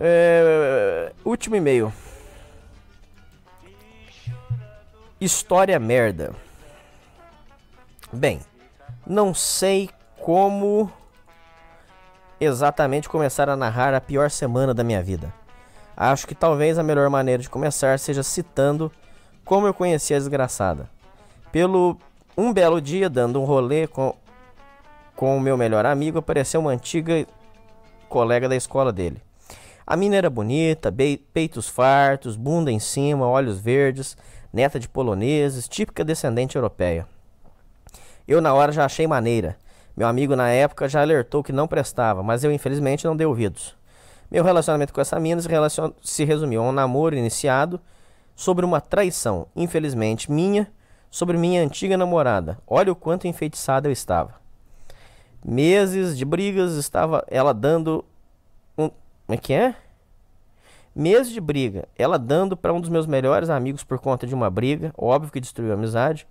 É, último e-mail. História merda. Bem, não sei como exatamente começar a narrar a pior semana da minha vida. Acho que talvez a melhor maneira de começar seja citando como eu conheci a desgraçada. Pelo um belo dia, dando um rolê com, com o meu melhor amigo, apareceu uma antiga colega da escola dele. A mina era bonita, peitos fartos, bunda em cima, olhos verdes, neta de poloneses, típica descendente europeia. Eu na hora já achei maneira. Meu amigo na época já alertou que não prestava, mas eu infelizmente não dei ouvidos. Meu relacionamento com essa mina se, relacion... se resumiu a um namoro iniciado sobre uma traição, infelizmente minha, sobre minha antiga namorada. Olha o quanto enfeitiçada eu estava. Meses de brigas estava ela dando como é que é? Meses de briga. Ela dando para um dos meus melhores amigos por conta de uma briga, óbvio que destruiu a amizade,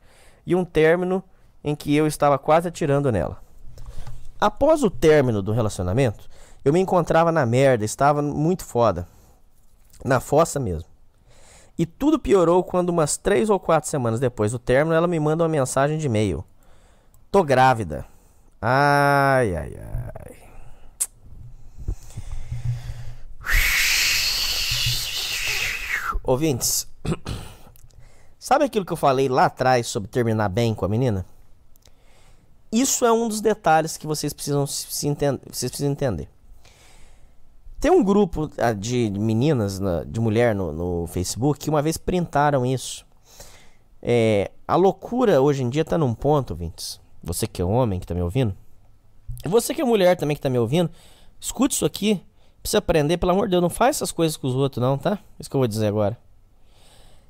e um término em que eu estava quase atirando nela. Após o término do relacionamento, eu me encontrava na merda, estava muito foda. Na fossa mesmo. E tudo piorou quando, umas três ou quatro semanas depois do término, ela me manda uma mensagem de e-mail: Tô grávida. Ai, ai, ai. Ouvintes, sabe aquilo que eu falei lá atrás sobre terminar bem com a menina? Isso é um dos detalhes que vocês precisam, se entender, vocês precisam entender. Tem um grupo ah, de meninas, de mulher no, no Facebook, que uma vez printaram isso. É, a loucura hoje em dia está num ponto, ouvintes. Você que é homem que está me ouvindo. Você que é mulher também que está me ouvindo. Escute isso aqui precisa aprender, pelo amor de Deus, não faz essas coisas com os outros, não, tá? Isso que eu vou dizer agora.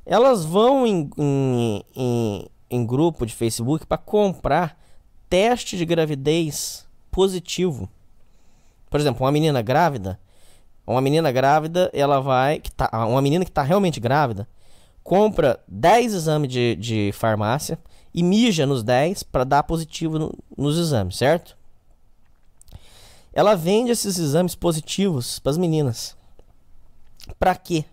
Elas vão em, em, em, em grupo de Facebook para comprar teste de gravidez positivo. Por exemplo, uma menina grávida, uma menina grávida, ela vai. Que tá, ah, uma menina que está realmente grávida, compra 10 exames de, de farmácia e mija nos 10 para dar positivo no, nos exames, certo? Ela vende esses exames positivos para as meninas. Para quê?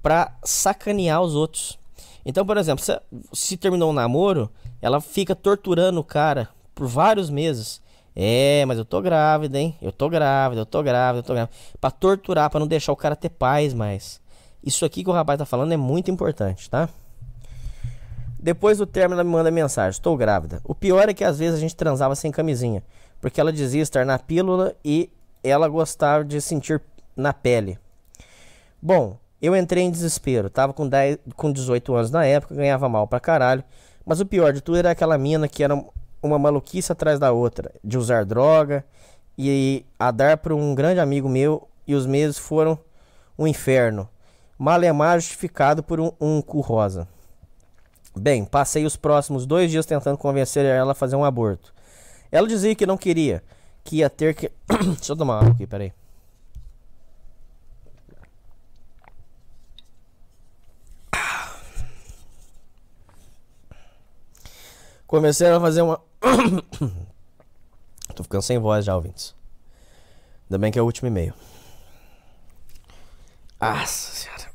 Para sacanear os outros. Então, por exemplo, se, se terminou um namoro, ela fica torturando o cara por vários meses. É, mas eu tô grávida, hein? Eu tô grávida, eu tô grávida, eu tô grávida. Pra torturar, pra não deixar o cara ter paz mais. Isso aqui que o rapaz tá falando é muito importante, tá? Depois do término, ela me manda mensagem: Estou grávida. O pior é que às vezes a gente transava sem camisinha porque ela dizia estar na pílula e ela gostava de sentir na pele. Bom, eu entrei em desespero, tava com, 10, com 18 anos na época, ganhava mal pra caralho, mas o pior de tudo era aquela mina que era uma maluquice atrás da outra, de usar droga e a dar para um grande amigo meu e os meses foram um inferno. Malemar é justificado por um, um cu rosa. Bem, passei os próximos dois dias tentando convencer ela a fazer um aborto. Ela dizia que não queria, que ia ter que. Deixa eu tomar água aqui, peraí. Comecei a fazer uma. Tô ficando sem voz já, ouvintes. Ainda bem que é o último e-mail. Nossa senhora.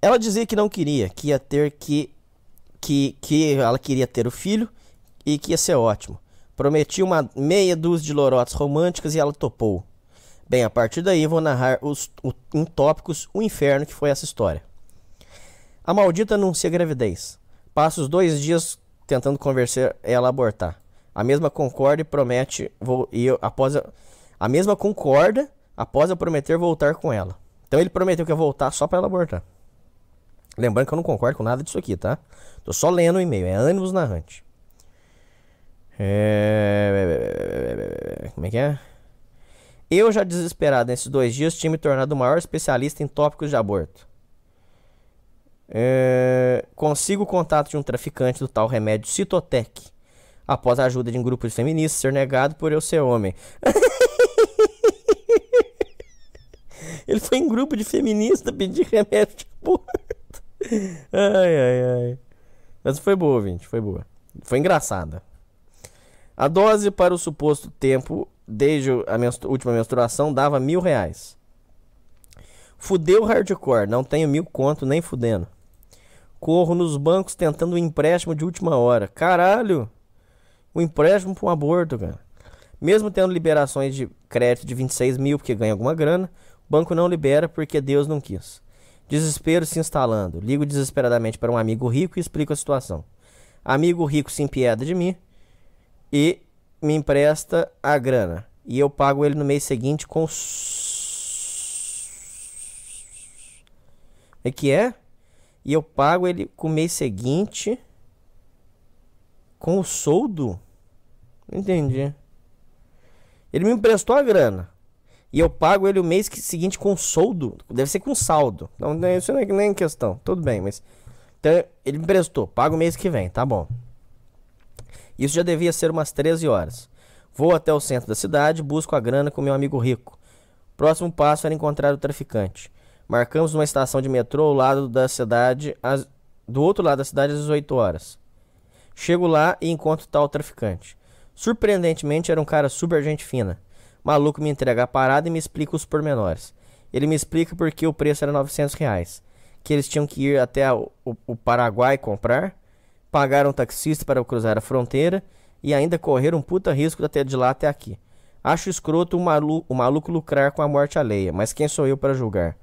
Ela dizia que não queria, que ia ter que. Que, que ela queria ter o filho e que ia ser ótimo. Prometi uma meia dúzia de lorotas românticas e ela topou. Bem, a partir daí vou narrar os, o, tópicos o inferno que foi essa história. A maldita anuncia gravidez. Passa os dois dias tentando convencer ela a abortar. A mesma concorda e promete vou, e eu, após a, a mesma concorda após eu prometer voltar com ela. Então ele prometeu que ia voltar só para ela abortar. Lembrando que eu não concordo com nada disso aqui, tá? Tô só lendo o e-mail, é ânimos narrante. É, como é que é? Eu já desesperado nesses dois dias, tinha me tornado o maior especialista em tópicos de aborto. É... Consigo o contato de um traficante do tal remédio Citotec. Após a ajuda de um grupo de feministas, ser negado por eu ser homem. Ele foi em grupo de feminista pedir remédio de aborto. Ai, ai, ai. Mas foi boa, gente. Foi boa. Foi engraçada. A dose para o suposto tempo, desde a menstru última menstruação, dava mil reais. Fudeu hardcore, não tenho mil conto nem fudendo. Corro nos bancos tentando um empréstimo de última hora. Caralho! Um empréstimo para um aborto, cara. Mesmo tendo liberações de crédito de 26 mil, porque ganha alguma grana, o banco não libera porque Deus não quis. Desespero se instalando. Ligo desesperadamente para um amigo rico e explico a situação. Amigo rico se empieda de mim e me empresta a grana. E eu pago ele no mês seguinte com. É que é? E eu pago ele com o mês seguinte com o soldo? Entendi. Ele me emprestou a grana. E eu pago ele o mês seguinte com soldo. Deve ser com saldo. Não, né, isso não é nem questão. Tudo bem, mas. Então, ele me emprestou. Pago o mês que vem, tá bom. Isso já devia ser umas 13 horas. Vou até o centro da cidade, busco a grana com meu amigo rico. Próximo passo era encontrar o traficante. Marcamos uma estação de metrô ao lado da cidade, às... do outro lado da cidade às 18 horas. Chego lá e encontro tal traficante. Surpreendentemente, era um cara super gente fina. Maluco me entrega a parada e me explica os pormenores. Ele me explica porque o preço era 900 reais. Que eles tinham que ir até o, o Paraguai comprar pagaram taxista para cruzar a fronteira e ainda correram um puta risco até de lá até aqui. Acho escroto o, malu o maluco lucrar com a morte alheia, mas quem sou eu para julgar?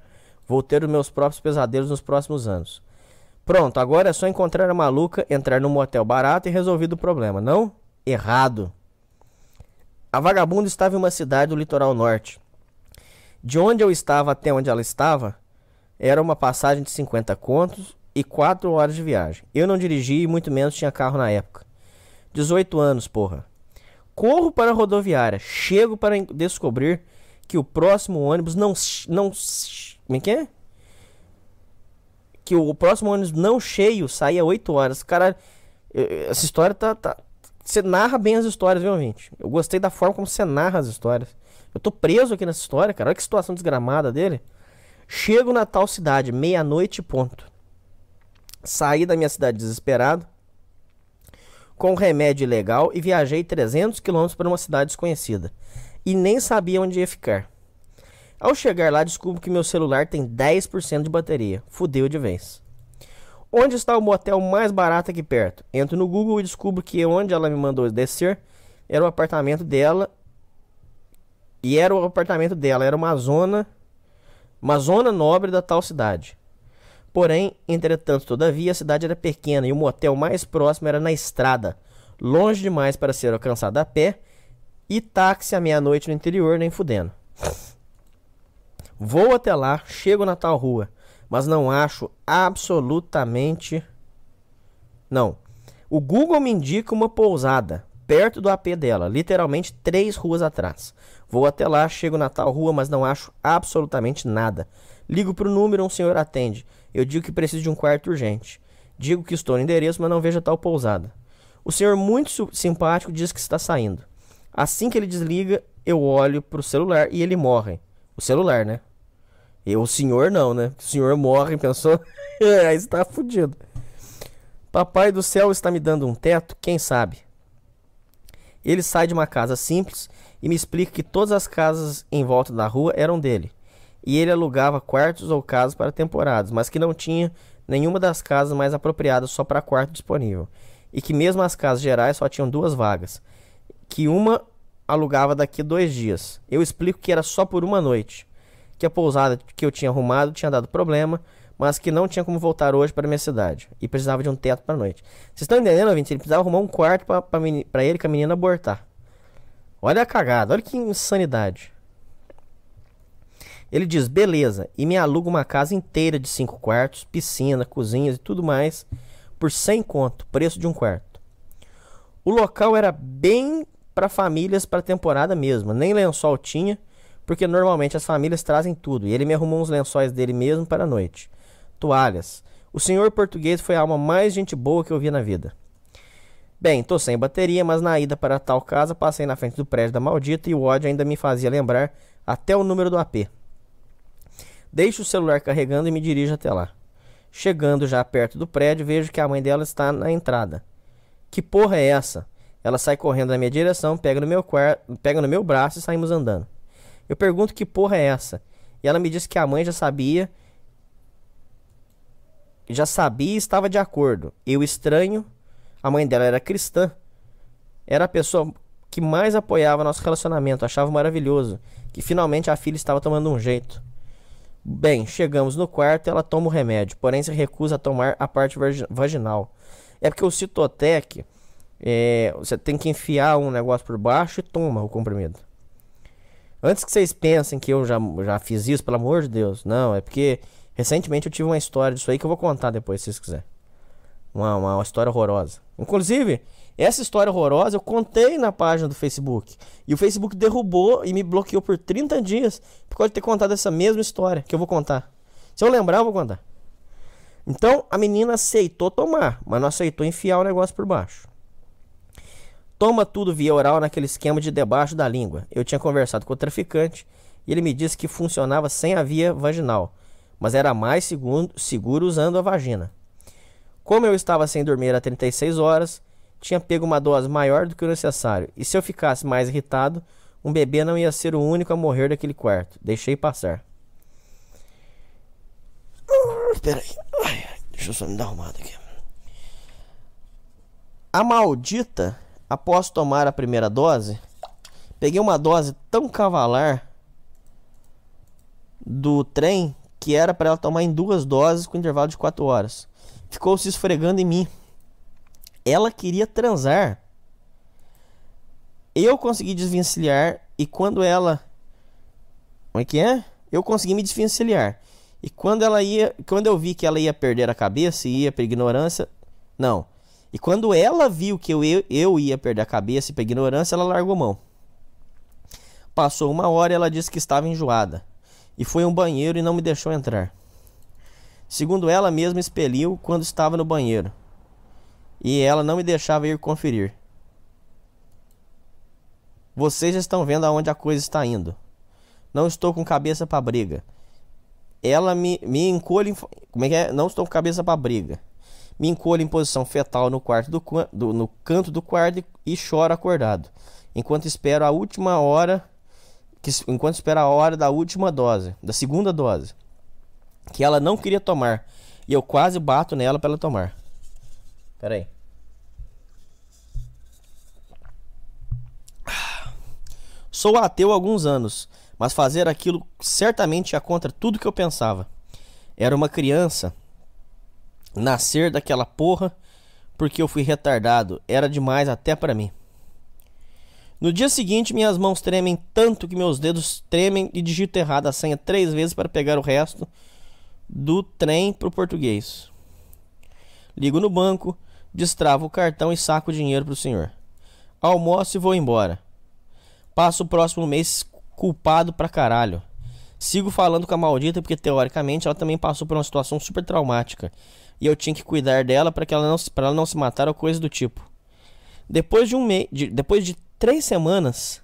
Vou ter os meus próprios pesadelos nos próximos anos. Pronto, agora é só encontrar a maluca, entrar num motel barato e resolvido o problema, não? Errado. A vagabunda estava em uma cidade do litoral norte. De onde eu estava até onde ela estava, era uma passagem de 50 contos e 4 horas de viagem. Eu não dirigi e muito menos tinha carro na época. 18 anos, porra. Corro para a rodoviária. Chego para descobrir que o próximo ônibus não. não me é, é que o próximo ônibus não cheio saia 8 horas. Cara, essa história tá, tá. Você narra bem as histórias, viu, Eu gostei da forma como você narra as histórias. Eu tô preso aqui nessa história, cara. Olha que situação desgramada dele. Chego na tal cidade, meia-noite, ponto. Saí da minha cidade desesperado, com remédio ilegal e viajei 300 quilômetros para uma cidade desconhecida. E nem sabia onde ia ficar. Ao chegar lá, descubro que meu celular tem 10% de bateria. Fudeu de vez. Onde está o motel mais barato aqui perto? Entro no Google e descubro que onde ela me mandou descer era o apartamento dela. E era o apartamento dela, era uma zona, uma zona nobre da tal cidade. Porém, entretanto, todavia, a cidade era pequena e o motel mais próximo era na estrada, longe demais para ser alcançado a pé, e táxi à meia-noite no interior, nem fudendo. Vou até lá, chego na tal rua, mas não acho absolutamente. Não. O Google me indica uma pousada perto do AP dela, literalmente três ruas atrás. Vou até lá, chego na tal rua, mas não acho absolutamente nada. Ligo para o número, um senhor atende. Eu digo que preciso de um quarto urgente. Digo que estou no endereço, mas não vejo tal pousada. O senhor, muito simpático, diz que está saindo. Assim que ele desliga, eu olho para o celular e ele morre. O celular, né? E o senhor não, né? O senhor morre, pensou? Aí está fudido. Papai do céu está me dando um teto? Quem sabe? Ele sai de uma casa simples e me explica que todas as casas em volta da rua eram dele. E ele alugava quartos ou casas para temporadas, mas que não tinha nenhuma das casas mais apropriadas só para quarto disponível. E que mesmo as casas gerais só tinham duas vagas, que uma alugava daqui dois dias. Eu explico que era só por uma noite, que a pousada que eu tinha arrumado tinha dado problema, mas que não tinha como voltar hoje para minha cidade e precisava de um teto para noite. Vocês estão entendendo, ouvinte? Ele precisava arrumar um quarto para ele e a menina abortar. Olha a cagada, olha que insanidade. Ele diz: beleza, e me aluga uma casa inteira de cinco quartos, piscina, cozinhas e tudo mais, por 100 conto, preço de um quarto. O local era bem para famílias para temporada mesmo, nem lençol tinha, porque normalmente as famílias trazem tudo, e ele me arrumou uns lençóis dele mesmo para a noite. Toalhas. O senhor português foi a alma mais gente boa que eu vi na vida. Bem, tô sem bateria, mas na ida para tal casa passei na frente do prédio da maldita e o ódio ainda me fazia lembrar até o número do AP. Deixo o celular carregando e me dirijo até lá. Chegando já perto do prédio, vejo que a mãe dela está na entrada. Que porra é essa? Ela sai correndo na minha direção, pega no meu, quarto, pega no meu braço e saímos andando. Eu pergunto que porra é essa? E ela me diz que a mãe já sabia. Já sabia e estava de acordo. Eu estranho a mãe dela era cristã, era a pessoa que mais apoiava nosso relacionamento, achava maravilhoso, que finalmente a filha estava tomando um jeito. Bem, chegamos no quarto, e ela toma o remédio, porém se recusa a tomar a parte vaginal. É porque o Citotec, é, você tem que enfiar um negócio por baixo e toma o comprimido. Antes que vocês pensem que eu já, já fiz isso, pelo amor de Deus, não, é porque recentemente eu tive uma história disso aí que eu vou contar depois, se vocês quiserem uma, uma, história horrorosa. Inclusive, essa história horrorosa eu contei na página do Facebook. E o Facebook derrubou e me bloqueou por 30 dias por causa de ter contado essa mesma história que eu vou contar. Se eu lembrar, eu vou contar. Então a menina aceitou tomar, mas não aceitou enfiar o negócio por baixo. Toma tudo via oral naquele esquema de debaixo da língua. Eu tinha conversado com o traficante e ele me disse que funcionava sem a via vaginal, mas era mais seguro, seguro usando a vagina. Como eu estava sem dormir há 36 horas, tinha pego uma dose maior do que o necessário, e se eu ficasse mais irritado, um bebê não ia ser o único a morrer daquele quarto. Deixei passar. Espera ah, uh, aí. Deixa eu só me dar arrumado aqui. A maldita, após tomar a primeira dose, peguei uma dose tão cavalar do trem que era para ela tomar em duas doses com intervalo de 4 horas ficou se esfregando em mim. Ela queria transar. Eu consegui desvencilhar e quando ela Como é que é? Eu consegui me desvencilhar. E quando ela ia, quando eu vi que ela ia perder a cabeça e ia para ignorância, não. E quando ela viu que eu, eu ia perder a cabeça e para ignorância, ela largou mão. Passou uma hora e ela disse que estava enjoada. E foi um banheiro e não me deixou entrar. Segundo ela mesma, expeliu quando estava no banheiro. E ela não me deixava ir conferir. Vocês já estão vendo aonde a coisa está indo. Não estou com cabeça para briga. Ela me, me encolhe. Como é que é? Não estou com cabeça para briga. Me encolho em posição fetal no, quarto do, do, no canto do quarto e, e choro acordado. Enquanto espero a última hora. Que, enquanto espero a hora da última dose. Da segunda dose que ela não queria tomar. E eu quase bato nela para ela tomar. Pera aí. Sou ateu há alguns anos, mas fazer aquilo certamente ia contra tudo que eu pensava. Era uma criança. Nascer daquela porra porque eu fui retardado era demais até para mim. No dia seguinte, minhas mãos tremem tanto que meus dedos tremem e digito errado a senha três vezes para pegar o resto do trem para o português. Ligo no banco, destravo o cartão e saco o dinheiro para o senhor. Almoço e vou embora. Passo o próximo mês culpado pra caralho. Sigo falando com a maldita porque teoricamente ela também passou por uma situação super traumática e eu tinha que cuidar dela para que ela não, pra ela não se matar ou coisa do tipo. Depois de um mês, de, depois de três semanas,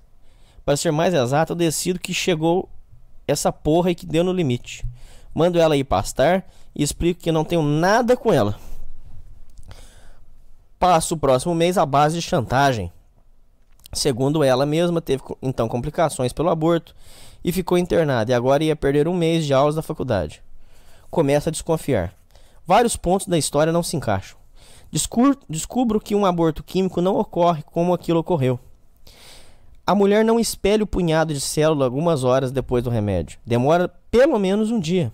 para ser mais exato, eu decido que chegou essa porra e que deu no limite mando ela ir pastar e explico que não tenho nada com ela. Passo o próximo mês à base de chantagem. Segundo ela mesma, teve então complicações pelo aborto e ficou internada e agora ia perder um mês de aulas da faculdade. Começa a desconfiar. Vários pontos da história não se encaixam. Descur descubro que um aborto químico não ocorre como aquilo ocorreu. A mulher não espelha o punhado de célula algumas horas depois do remédio. Demora pelo menos um dia.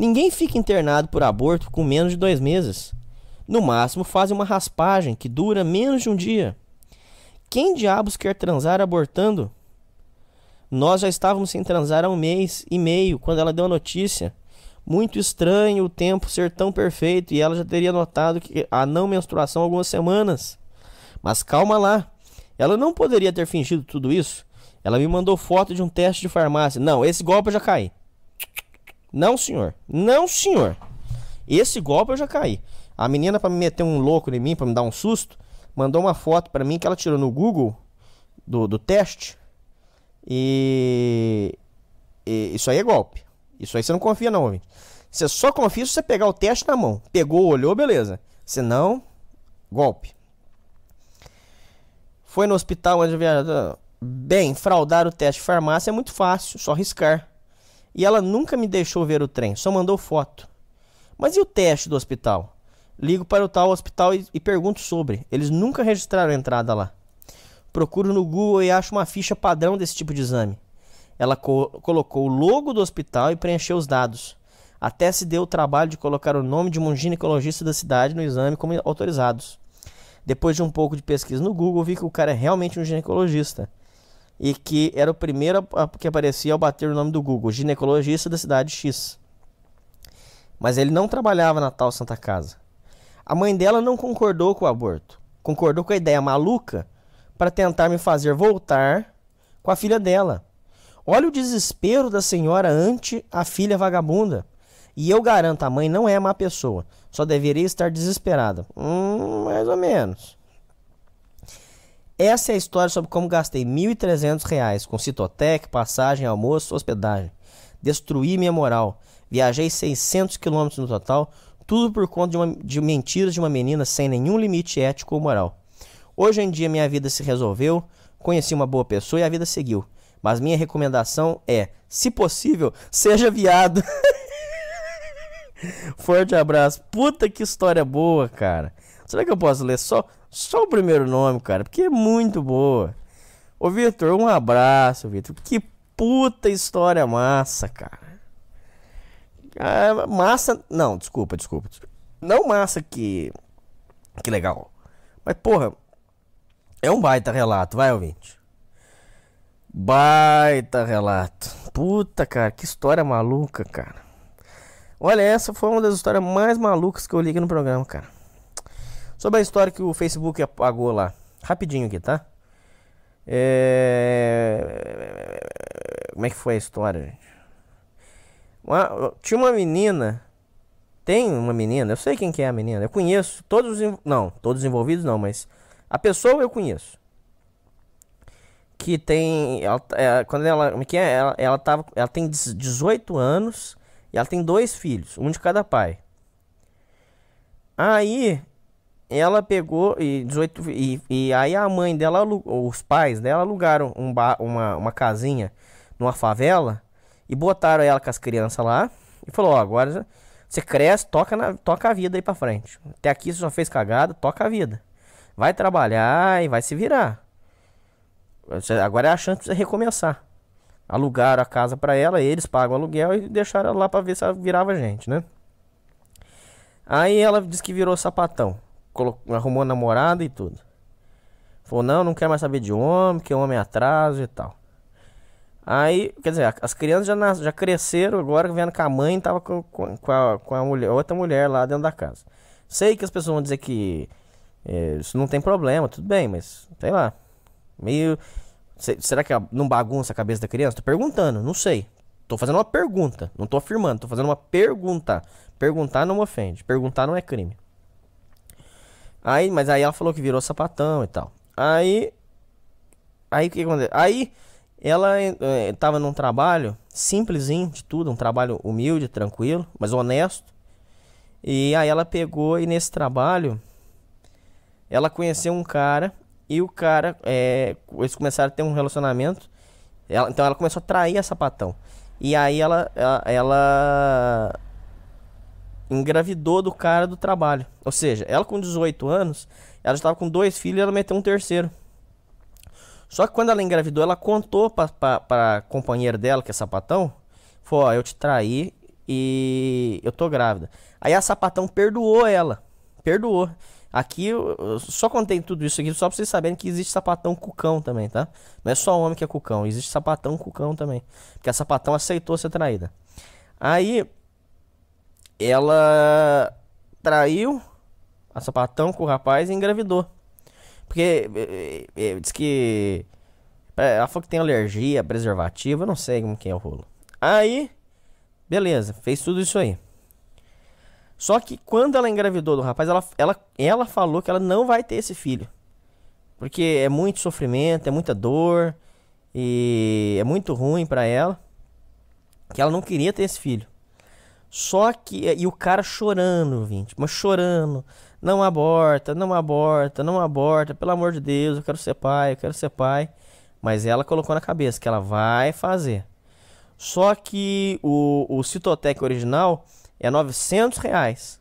Ninguém fica internado por aborto com menos de dois meses. No máximo, fazem uma raspagem que dura menos de um dia. Quem diabos quer transar abortando? Nós já estávamos sem transar há um mês e meio quando ela deu a notícia. Muito estranho o tempo ser tão perfeito e ela já teria notado que a não menstruação algumas semanas. Mas calma lá. Ela não poderia ter fingido tudo isso. Ela me mandou foto de um teste de farmácia. Não, esse golpe eu já caí. Não, senhor. Não, senhor. Esse golpe eu já caí. A menina, para me meter um louco em mim, para me dar um susto, mandou uma foto para mim que ela tirou no Google do, do teste. E... e, Isso aí é golpe. Isso aí você não confia, não, homem. Você só confia se você pegar o teste na mão. Pegou, olhou, beleza. Se não, golpe. Foi no hospital onde vi Bem, fraudar o teste de farmácia é muito fácil, só riscar e ela nunca me deixou ver o trem, só mandou foto. Mas e o teste do hospital? Ligo para o tal hospital e, e pergunto sobre. Eles nunca registraram a entrada lá. Procuro no Google e acho uma ficha padrão desse tipo de exame. Ela co colocou o logo do hospital e preencheu os dados. Até se deu o trabalho de colocar o nome de um ginecologista da cidade no exame como autorizados. Depois de um pouco de pesquisa no Google, vi que o cara é realmente um ginecologista e que era o primeiro que aparecia ao bater o nome do Google, ginecologista da cidade X. Mas ele não trabalhava na tal Santa Casa. A mãe dela não concordou com o aborto, concordou com a ideia maluca para tentar me fazer voltar com a filha dela. Olha o desespero da senhora ante a filha vagabunda. E eu garanto, a mãe não é má pessoa, só deveria estar desesperada. Hum, mais ou menos. Essa é a história sobre como gastei R$ reais com citotec, passagem, almoço, hospedagem. Destruí minha moral. Viajei 600 quilômetros no total, tudo por conta de, uma, de mentiras de uma menina sem nenhum limite ético ou moral. Hoje em dia minha vida se resolveu, conheci uma boa pessoa e a vida seguiu. Mas minha recomendação é, se possível, seja viado. Forte abraço. Puta que história boa, cara. Será que eu posso ler só, só o primeiro nome, cara, porque é muito boa. Ô, Vitor, um abraço, Vitor. Que puta história massa, cara. Ah, massa. Não, desculpa, desculpa. Não massa que. Que legal. Mas, porra, é um baita relato, vai, ouvinte. Baita relato. Puta, cara, que história maluca, cara. Olha, essa foi uma das histórias mais malucas que eu li aqui no programa, cara. Sobre a história que o Facebook apagou lá. Rapidinho aqui, tá? É... Como é que foi a história, gente? Uma... Tinha uma menina. Tem uma menina, eu sei quem que é a menina. Eu conheço todos os. Não, todos envolvidos não, mas. A pessoa eu conheço. Que tem. Ela, é, quando ela. Como é que é? Ela, ela, tava, ela tem 18 anos e ela tem dois filhos, um de cada pai. Aí ela pegou e 18 e, e aí a mãe dela os pais dela alugaram um bar, uma, uma casinha numa favela e botaram ela com as crianças lá e falou ó, agora você cresce toca na, toca a vida aí para frente até aqui você só fez cagada toca a vida vai trabalhar e vai se virar agora é a chance de você recomeçar alugaram a casa para ela eles pagam o aluguel e deixaram ela lá para ver se ela virava gente né aí ela disse que virou sapatão colocou, arrumou namorada e tudo. Falou, não, não quer mais saber de homem, que homem é atraso e tal. Aí, quer dizer, as crianças já, nas, já cresceram agora, vendo que a mãe tava com, com, a, com a mulher, outra mulher lá dentro da casa. Sei que as pessoas vão dizer que é, isso não tem problema, tudo bem, mas sei lá. Meio. Se, será que não bagunça a cabeça da criança? Tô perguntando, não sei. Tô fazendo uma pergunta, não tô afirmando, tô fazendo uma pergunta. Perguntar não me ofende, perguntar não é crime. Aí, mas aí ela falou que virou sapatão e tal. Aí. Aí o que aconteceu? Aí ela é, tava num trabalho simplesinho de tudo, um trabalho humilde, tranquilo, mas honesto. E aí ela pegou e nesse trabalho ela conheceu um cara e o cara. É, eles começaram a ter um relacionamento. Ela, então ela começou a trair a sapatão. E aí ela, ela, ela engravidou do cara do trabalho. Ou seja, ela com 18 anos, ela estava com dois filhos e ela meteu um terceiro. Só que quando ela engravidou, ela contou para companheira dela, que é sapatão, falou, ó, eu te traí e eu tô grávida. Aí a sapatão perdoou ela, perdoou. Aqui, eu só contei tudo isso aqui só pra vocês saberem que existe sapatão cucão também, tá? Não é só homem que é cucão, existe sapatão cucão também. Porque a sapatão aceitou ser traída. Aí, ela traiu a sapatão com o rapaz e engravidou. Porque é, é, diz que. É, ela falou que tem alergia, preservativa, não sei como que é o rolo. Aí, beleza, fez tudo isso aí. Só que quando ela engravidou do rapaz, ela, ela, ela falou que ela não vai ter esse filho. Porque é muito sofrimento, é muita dor, e é muito ruim para ela. Que ela não queria ter esse filho. Só que. É, e o cara chorando, vinte, mas chorando. Não aborta, não aborta, não aborta, pelo amor de Deus, eu quero ser pai, eu quero ser pai. Mas ela colocou na cabeça que ela vai fazer. Só que o, o Citotec original é 900 reais.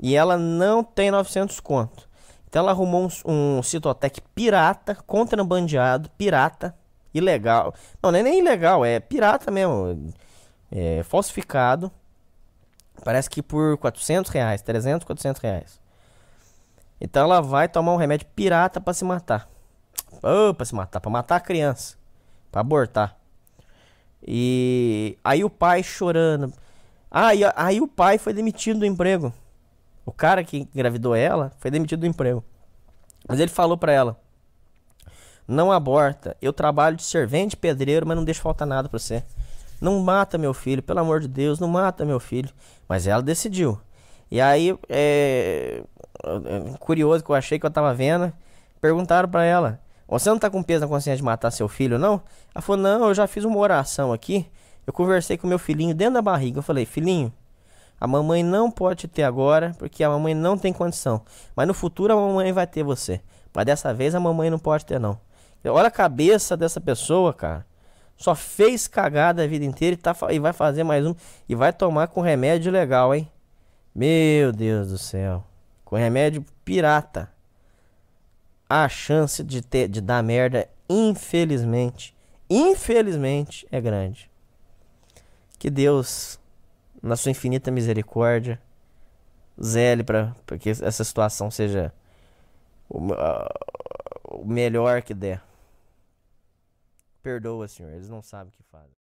E ela não tem 900 conto. Então ela arrumou um, um Citotec pirata, contrabandeado, pirata, ilegal. Não, não é nem ilegal, é pirata mesmo. É falsificado. Parece que por 400 reais, 300, 400 reais. Então ela vai tomar um remédio pirata para se matar. Oh, para se matar, para matar a criança, para abortar. E aí o pai chorando. Ah, e, aí o pai foi demitido do emprego. O cara que engravidou ela foi demitido do emprego. Mas ele falou para ela: "Não aborta. Eu trabalho de servente pedreiro, mas não deixo faltar nada para você." Não mata meu filho, pelo amor de Deus, não mata meu filho. Mas ela decidiu. E aí, é... curioso que eu achei que eu tava vendo, perguntaram para ela: Você não tá com peso na consciência de matar seu filho, não? Ela falou: Não, eu já fiz uma oração aqui. Eu conversei com meu filhinho dentro da barriga. Eu falei: Filhinho, a mamãe não pode te ter agora, porque a mamãe não tem condição. Mas no futuro a mamãe vai ter você. Mas dessa vez a mamãe não pode ter, não. Olha a cabeça dessa pessoa, cara. Só fez cagada a vida inteira e, tá, e vai fazer mais um. E vai tomar com remédio legal, hein? Meu Deus do céu. Com remédio pirata. A chance de, ter, de dar merda, infelizmente, infelizmente, é grande. Que Deus, na sua infinita misericórdia, zele para que essa situação seja o, uh, o melhor que der. Perdoa, Senhor, eles não sabem o que fazem.